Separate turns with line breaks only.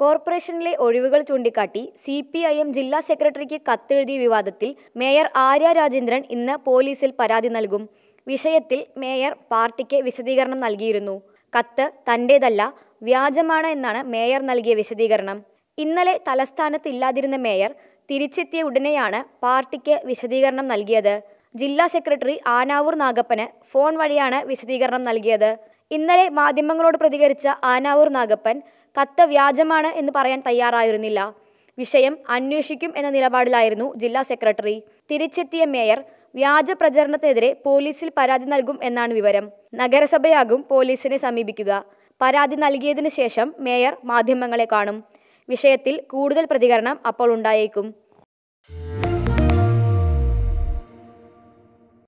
കോർപ്പറേഷനിലെ ഒഴിവുകൾ ചൂണ്ടിക്കാട്ടി സി പി ഐ എം ജില്ലാ സെക്രട്ടറിക്ക് കത്തെഴുതിയ വിവാദത്തിൽ മേയർ ആര്യ രാജേന്ദ്രൻ ഇന്ന് പോലീസിൽ പരാതി നൽകും വിഷയത്തിൽ മേയർ പാർട്ടിക്ക് വിശദീകരണം നൽകിയിരുന്നു കത്ത് തൻ്റേതല്ല വ്യാജമാണ് എന്നാണ് മേയർ നൽകിയ വിശദീകരണം ഇന്നലെ തലസ്ഥാനത്ത് ഇല്ലാതിരുന്ന മേയർ തിരിച്ചെത്തിയ ഉടനെയാണ് പാർട്ടിക്ക് വിശദീകരണം നൽകിയത് ജില്ലാ സെക്രട്ടറി ആനാവൂർ നാഗപ്പന് ഫോൺ വഴിയാണ് വിശദീകരണം നൽകിയത് ഇന്നലെ മാധ്യമങ്ങളോട് പ്രതികരിച്ച ആനാവൂർ നാഗപ്പൻ കത്ത് വ്യാജമാണ് എന്ന് പറയാൻ തയ്യാറായിരുന്നില്ല വിഷയം അന്വേഷിക്കും എന്ന നിലപാടിലായിരുന്നു ജില്ലാ സെക്രട്ടറി തിരിച്ചെത്തിയ മേയർ വ്യാജ പ്രചരണത്തിനെതിരെ പോലീസിൽ പരാതി നൽകും എന്നാണ് വിവരം നഗരസഭയാകും പോലീസിനെ സമീപിക്കുക പരാതി നൽകിയതിനു ശേഷം മേയർ മാധ്യമങ്ങളെ കാണും വിഷയത്തിൽ കൂടുതൽ പ്രതികരണം അപ്പോൾ ഉണ്ടായേക്കും